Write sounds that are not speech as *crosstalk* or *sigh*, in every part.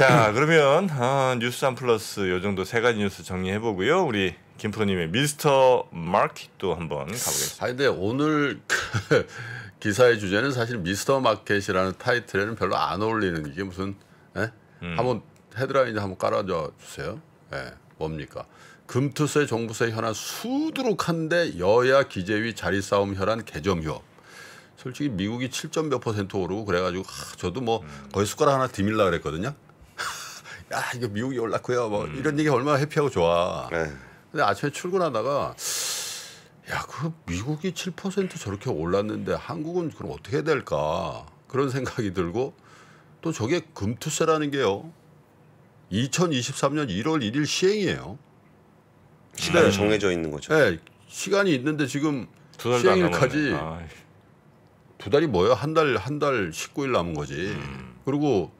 자, 그러면 어, 뉴스 한 플러스 요 정도 세 가지 뉴스 정리해 보고요. 우리 김프로님의 미스터 마켓도 한번 가보겠습니다. 아 근데 오늘 그 *laughs* 기사의 주제는 사실 미스터 마켓이라는 타이틀에는 별로 안 어울리는 이게 무슨 에? 예? 음. 한번 헤드라인 한번 깔아줘 주세요. 예, 뭡니까? 금투세 종부세 현안 수두룩한데 여야 기재위 자리 싸움 현안 개정 휴업. 솔직히 미국이 7몇 퍼센트 오르고 그래가지고 하, 저도 뭐 음. 거의 숟가락 하나 디밀라 그랬거든요. 야 아, 이거 미국이 올랐고요. 뭐 음. 이런 얘기 얼마나 해피하고 좋아. 네. 근데 아침에 출근하다가 야그 미국이 7% 저렇게 올랐는데 한국은 그럼 어떻게 해야 될까 그런 생각이 들고 또 저게 금투세라는 게요. 2023년 1월 1일 시행이에요. 시간이 음. 정해져 있는 거죠. 네, 시간이 있는데 지금 시행일까지 두 달이 뭐예요? 한 달, 한 달 19일 남은 거지. 음. 그리고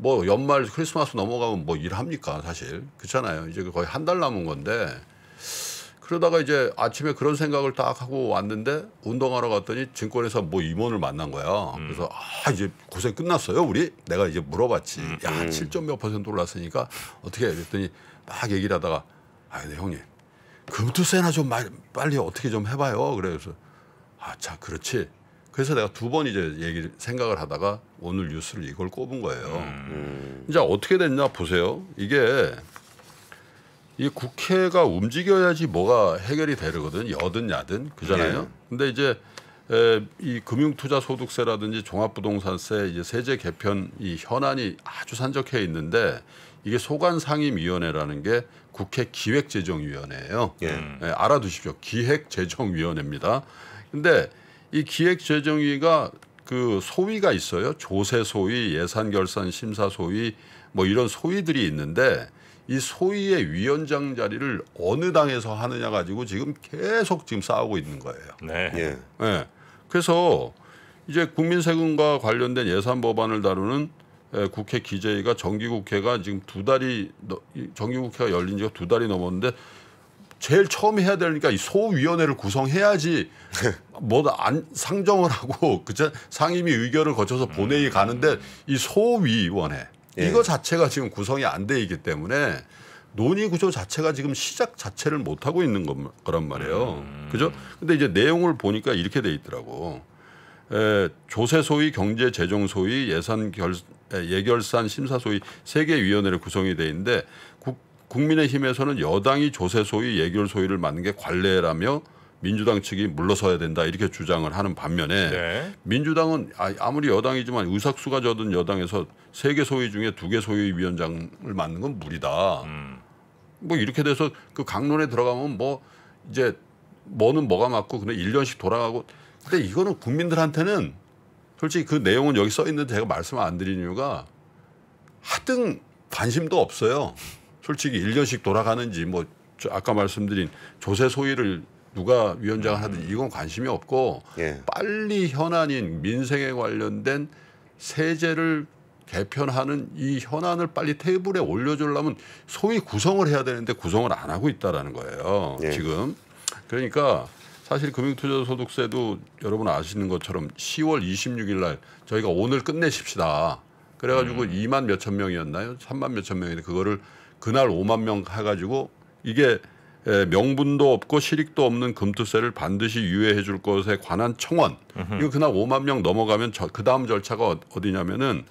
뭐 연말 크리스마스 넘어가면 뭐 일합니까 사실 그렇잖아요 이제 거의 한 달 남은 건데 그러다가 이제 아침에 그런 생각을 딱 하고 왔는데 운동하러 갔더니 증권회사 뭐 임원을 만난 거야 음. 그래서 아 이제 고생 끝났어요 우리 내가 이제 물어봤지 음. 야 7점 음. 몇 퍼센트 올랐으니까 어떻게 해 그랬더니 막 얘기를 하다가 아 근데 형님 금투세나 좀 빨리 어떻게 좀 해봐요 그래서 아참 그렇지 그래서 내가 두 번 이제 얘기를 생각을 하다가 오늘 뉴스를 이걸 꼽은 거예요. 음. 음. 이제 어떻게 됐냐 보세요. 이게 이 국회가 움직여야지 뭐가 해결이 되거든 여든 야든 그잖아요. 예. 근데 이제 에, 이 금융투자소득세라든지 종합부동산세 이제 세제 개편 이 현안이 아주 산적해 있는데 이게 소관상임위원회라는 게 국회 기획재정위원회예요. 예. 예, 알아두십시오. 기획재정위원회입니다. 근데 이 기획재정위가 그 소위가 있어요. 조세 소위, 예산 결산 심사 소위 뭐 이런 소위들이 있는데 이 소위의 위원장 자리를 어느 당에서 하느냐 가지고 지금 계속 지금 싸우고 있는 거예요. 네. 예. 네. 그래서 이제 국민세금과 관련된 예산 법안을 다루는 예, 국회 기재위가 정기국회가 지금 두 달이 정기국회가 열린 지가 두 달이 넘었는데 제일 처음 해야 되니까 이 소위원회를 구성해야지 *laughs* 뭐안 상정을 하고 그저 상임위 의결을 거쳐서 본회의 음. 가는데 이 소위원회 예. 이거 자체가 지금 구성이 안 돼 있기 때문에 논의 구조 자체가 지금 시작 자체를 못 하고 있는 거란 말이에요. 음. 그죠? 근데 이제 내용을 보니까 이렇게 돼 있더라고. 에, 조세 소위, 경제 재정 소위, 예산 결 예결산 심사 소위 세개 위원회를 구성이 돼 있는데 국민의힘에서는 여당이 조세 소위 예결 소위를 맡는 게 관례라며 민주당 측이 물러서야 된다 이렇게 주장을 하는 반면에 네. 민주당은 아, 아무리 여당이지만 의석수가 적은 여당에서 세 개 소위 중에 두 개 소위 위원장을 맡는 건 무리다. 음. 뭐 이렇게 돼서 그 강론에 들어가면 뭐 이제 뭐는 뭐가 맞고 근데 1년씩 돌아가고 근데 이거는 국민들한테는 솔직히 그 내용은 여기 써 있는데 제가 말씀 안 드린 이유가 하등 관심도 없어요. 솔직히 1년씩 돌아가는지 뭐 아까 말씀드린 조세 소위를 누가 위원장을 음. 하든지 이건 관심이 없고 예. 빨리 현안인 민생에 관련된 세제를 개편하는 이 현안을 빨리 테이블에 올려주려면 소위 구성을 해야 되는데 구성을 안 하고 있다라는 거예요. 예. 지금 그러니까 사실 금융투자소득세도 여러분 아시는 것처럼 10월 26일 날 저희가 오늘 끝내십시다. 그래가지고 음. 2만 몇천 명이었나요? 3만 몇천 명인데 그거를 그날 5만 명 해가지고 이게 명분도 없고 실익도 없는 금투세를 반드시 유예해 줄 것에 관한 청원. 으흠. 이거 그날 5만 명 넘어가면 그 다음 절차가 어, 어디냐면은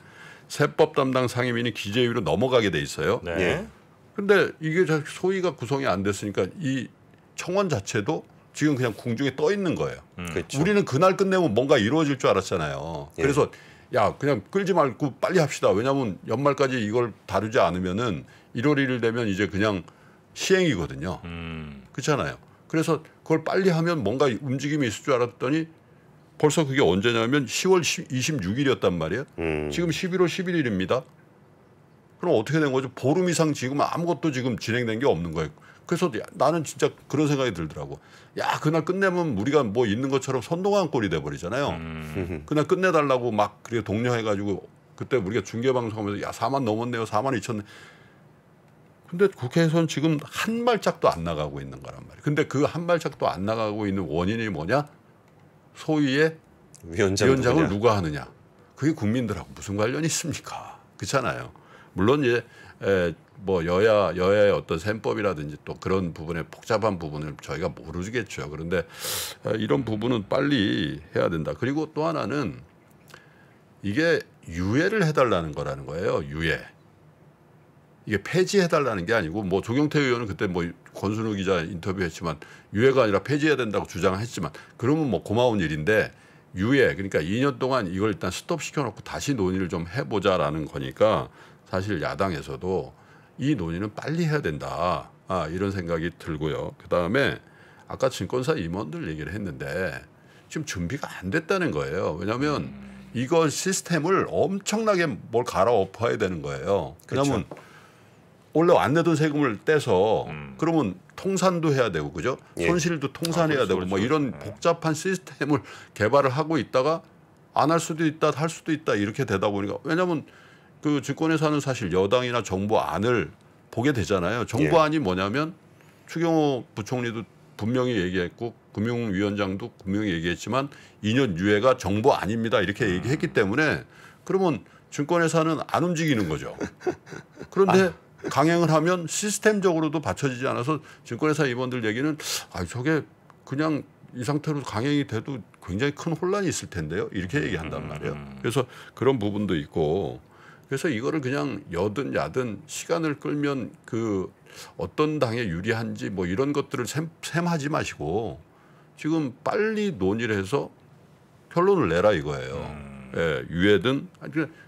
세법 담당 상임위는 기재위로 넘어가게 돼 있어요. 네. 예. 근데 이게 소위가 구성이 안 됐으니까 이 청원 자체도 지금 그냥 공중에 떠 있는 거예요. 음. 그렇죠. 우리는 그날 끝내면 뭔가 이루어질 줄 알았잖아요. 예. 그래서 야 그냥 끌지 말고 빨리 합시다. 왜냐하면 연말까지 이걸 다루지 않으면은 1월 1일 되면 이제 그냥 시행이거든요. 음. 그렇잖아요. 그래서 그걸 빨리 하면 뭔가 움직임이 있을 줄 알았더니 벌써 그게 언제냐면 10월 26일이었단 말이에요. 음. 지금 11월 11일입니다. 그럼 어떻게 된 거죠? 보름 이상 지금 아무것도 지금 진행된 게 없는 거예요. 그래서 야, 나는 진짜 그런 생각이 들더라고. 야 그날 끝내면 우리가 뭐 있는 것처럼 선동한 꼴이 돼 버리잖아요. 음. 그날 끝내달라고 막 그래 동료해가지고 그때 우리가 중계 방송하면서 야 4만 넘었네요, 4만 2천. 근데 국회에서는 지금 한 발짝도 안 나가고 있는 거란 말이에요. 근데 그 한 발짝도 안 나가고 있는 원인이 뭐냐? 소위의 위원장 위원장을 누구냐? 누가 하느냐. 그게 국민들하고 무슨 관련이 있습니까? 그렇잖아요. 물론 이제 에, 뭐 여야 여야의 어떤 셈법이라든지 또 그런 부분의 복잡한 부분을 저희가 모르겠죠. 그런데 이런 부분은 빨리 해야 된다. 그리고 또 하나는 이게 유예를 해달라는 거라는 거예요. 유예. 이게 폐지해달라는 게 아니고 뭐 조경태 의원은 그때 뭐 권순우 기자 인터뷰했지만 유예가 아니라 폐지해야 된다고 주장했지만 그러면 뭐 고마운 일인데 유예 그러니까 2년 동안 이걸 일단 스톱 시켜놓고 다시 논의를 좀 해보자라는 거니까 사실 야당에서도 이 논의는 빨리 해야 된다 아, 이런 생각이 들고요. 그 다음에 아까 증권사 임원들 얘기를 했는데 지금 준비가 안 됐다는 거예요. 왜냐하면 음. 이걸 시스템을 엄청나게 뭘 갈아엎어야 되는 거예요. 그렇죠. 왜냐하면 원래 안 내던 세금을 떼서 음. 그러면 통산도 해야 되고 그죠? 예. 손실도 통산해야 아, 그렇죠, 되고 뭐 그렇죠. 뭐 이런 네. 복잡한 시스템을 개발을 하고 있다가 안 할 수도 있다, 할 수도 있다 이렇게 되다 보니까 왜냐하면 그 증권회사는 사실 여당이나 정부 안을 보게 되잖아요. 정부 예. 안이 뭐냐면 추경호 부총리도 분명히 얘기했고 금융위원장도 분명히 얘기했지만 2년 유예가 정부 아닙니다 이렇게 음. 얘기했기 때문에 그러면 증권회사는 안 움직이는 거죠. 그런데 아. 강행을 하면 시스템적으로도 받쳐지지 않아서 증권회사 임원들 얘기는 아 저게 그냥 이 상태로 강행이 돼도 굉장히 큰 혼란이 있을 텐데요. 이렇게 음, 얘기한단 말이에요. 음, 음. 그래서 그런 부분도 있고 그래서 이거를 그냥 여든 야든 시간을 끌면 그 어떤 당에 유리한지 뭐 이런 것들을 샘, 샘하지 마시고 지금 빨리 논의를 해서 결론을 내라 이거예요. 예, 유예든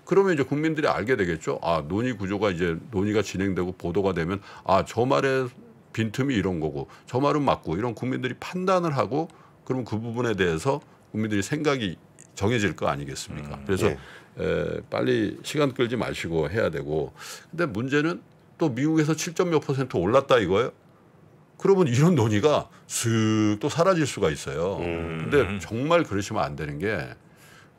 그러면 이제 국민들이 알게 되겠죠. 아 논의 구조가 이제 논의가 진행되고 보도가 되면 아저 말에 빈틈이 이런 거고 저 말은 맞고 이런 국민들이 판단을 하고 그럼 그 부분에 대해서 국민들이 생각이 정해질 거 아니겠습니까? 음, 그래서 예. 에, 빨리 시간 끌지 마시고 해야 되고 근데 문제는 또 미국에서 7점 몇 퍼센트 올랐다 이거예요. 그러면 이런 논의가 슥 또 사라질 수가 있어요. 음. 근데 정말 그러시면 안 되는 게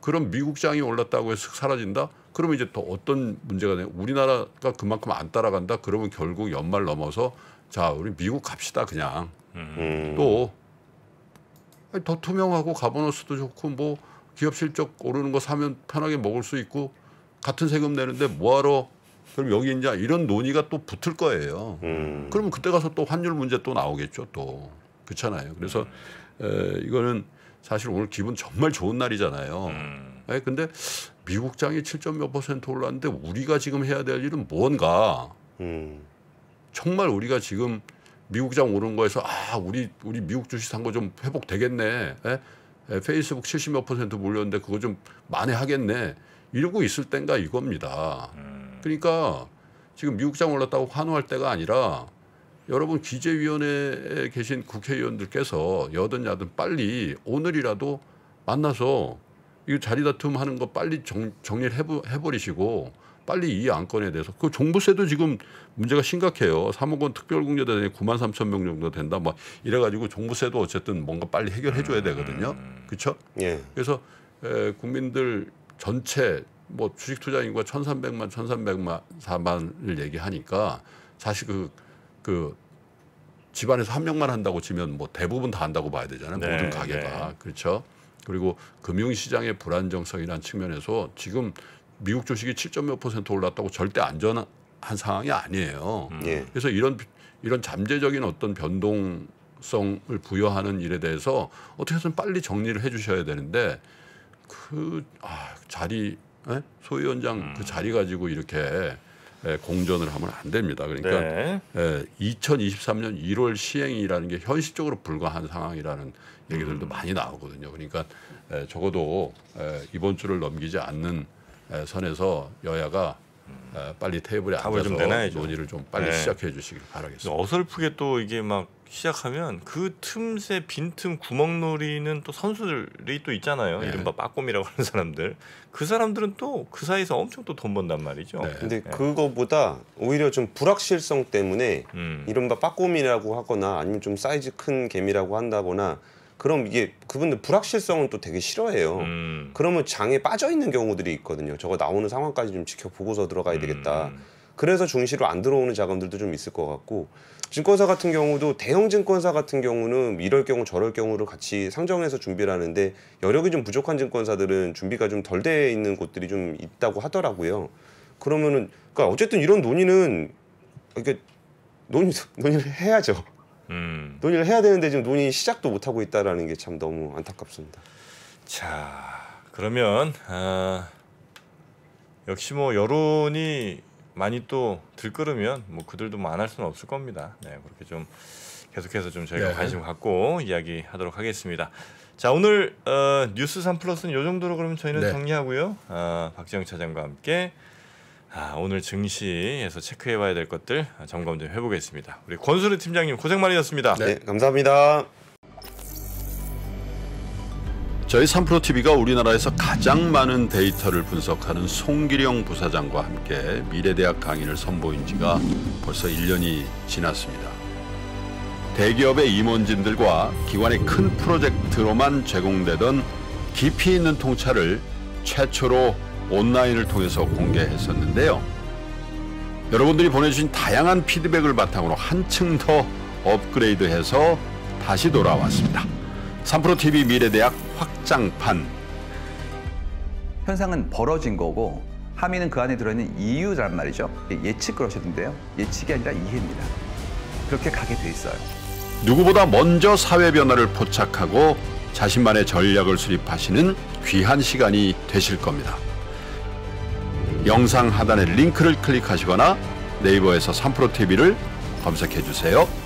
그럼 미국장이 올랐다고 해서 사라진다? 그러면 이제 또 어떤 문제가 되냐? 우리나라가 그만큼 안 따라간다? 그러면 결국 연말 넘어서 자 우리 미국 갑시다 그냥 음. 또더 투명하고 가버너스도 좋고 뭐 기업 실적 오르는 거 사면 편하게 먹을 수 있고 같은 세금 내는데 뭐하러 그럼 여기 이제 이런 논의가 또 붙을 거예요. 음. 그러면 그때 가서 또 환율 문제 또 나오겠죠 또 그렇잖아요. 그래서 음. 에, 이거는 사실 오늘 기분 정말 좋은 날이잖아요. 음. 아 근데 미국장이 7점 몇 퍼센트 올랐는데 우리가 지금 해야 될 일은 뭔가. 음. 정말 우리가 지금 미국장 오른 거에서 아 우리 우리 미국 주식 산 거 좀 회복 되겠네. 에? 예? 에, 예, 페이스북 70 몇 퍼센트 몰렸는데 그거 좀 만회하겠네. 이러고 있을 땐가 이겁니다. 음. 그러니까 지금 미국장 올랐다고 환호할 때가 아니라 여러분 기재위원회에 계신 국회의원들께서 여든 야든 빨리 오늘이라도 만나서 이 자리다툼 하는 거 빨리 정, 정리를 해버리시고 빨리 이 안건에 대해서 그 종부세도 지금 문제가 심각해요. 3억 원 특별공제대상이 9만 3천 명 정도 된다. 막 뭐 이래가지고 종부세도 어쨌든 뭔가 빨리 해결해 줘야 음. 되거든요. 그렇죠? 예. 그래서 에, 국민들 전체 뭐 주식 투자 인구가 1,300만 1 3 0만 4만을 얘기하니까 사실 그그 집안에서 한 명만 한다고 치면 뭐 대부분 다 한다고 봐야 되잖아요. 네, 모든 네. 가게가. 네. 그렇죠. 그리고 금융시장의 불안정성이라는 측면에서 지금 미국 주식이 7.몇 퍼센트 올랐다고 절대 안전한 상황이 아니에요. 네. 그래서 이런 이런 잠재적인 어떤 변동성을 부여하는 일에 대해서 어떻게 해서든 빨리 정리를 해 주셔야 되는데 그 아, 자리 에? 예? 소위원장 그 음. 그 자리 가지고 이렇게 예, 공존을 하면 안 됩니다. 그러니까 네. 2023년 예, 1월 시행이라는 게 현실적으로 불가한 상황이라는 얘기들도 음. 많이 나오거든요. 그러니까 예, 적어도 이번 주를 넘기지 않는 선에서 여야가 음. 빨리 테이블에 앉아서 좀 논의를 좀 빨리 네. 시작해 주시길 바라겠습니다. 어설프게 또 이게 막 시작하면 그 틈새 빈틈 구멍놀이는 또 선수들이 또 있잖아요. 네. 이른바 빠꼼이라고 하는 사람들. 그 사람들은 또 그 사이에서 엄청 또 돈 번단 말이죠. 네. 근데 네. 그거보다 오히려 좀 불확실성 때문에 음. 이른바 빠꼼이라고 하거나 아니면 좀 사이즈 큰 개미라고 한다거나 그럼 이게 그분들 불확실성은 또 되게 싫어해요. 음. 그러면 장에 빠져 있는 경우들이 있거든요. 저거 나오는 상황까지 좀 지켜보고서 들어가야 음. 되겠다. 음. 그래서 중시로 안 들어오는 자금들도 좀 있을 것 같고 증권사 같은 경우도 대형 증권사 같은 경우는 이럴 경우 저럴 경우를 같이 상정해서 준비를 하는데 여력이 좀 부족한 증권사들은 준비가 좀 덜 돼 있는 곳들이 좀 있다고 하더라고요. 그러면은 그러니까 어쨌든 이런 논의는 이렇게 그러니까 논의 *laughs* 논의를 해야죠. 음. 논의를 해야 되는데 지금 논의 시작도 못 하고 있다라는 게 참 너무 안타깝습니다. 자 그러면 아, 역시 뭐 여론이 많이 또 들끓으면 뭐 그들도 안 할 수는 없을 겁니다. 네, 그렇게 좀 계속해서 좀 저희가 네. 관심 갖고 이야기하도록 하겠습니다. 자 오늘 어, 뉴스 3 플러스는 이 정도로 그러면 저희는 네. 정리하고요. 어, 박지영 차장과 함께 아, 오늘 증시에서 체크해봐야 될 것들 점검 좀 해보겠습니다. 우리 권수르 팀장님 고생 많으셨습니다. 네, 감사합니다. 저희 3프로TV가 우리나라에서 가장 많은 데이터를 분석하는 송기령 부사장과 함께 미래대학 강의를 선보인 지가 벌써 1년이 지났습니다. 대기업의 임원진들과 기관의 큰 프로젝트로만 제공되던 깊이 있는 통찰을 최초로 온라인을 통해서 공개했었는데요. 여러분들이 보내주신 다양한 피드백을 바탕으로 한층 더 업그레이드해서 다시 돌아왔습니다. 3프로TV 미래대학 확장판. 현상은 벌어진 거고 함의는 그 안에 들어있는 이유란 말이죠. 예측 그러셨는데요. 예측이 아니라 이해입니다. 그렇게 가게 돼 있어요. 누구보다 먼저 사회 변화를 포착하고 자신만의 전략을 수립하시는 귀한 시간이 되실 겁니다. 영상 하단의 링크를 클릭하시거나 네이버에서 3프로TV를 검색해 주세요.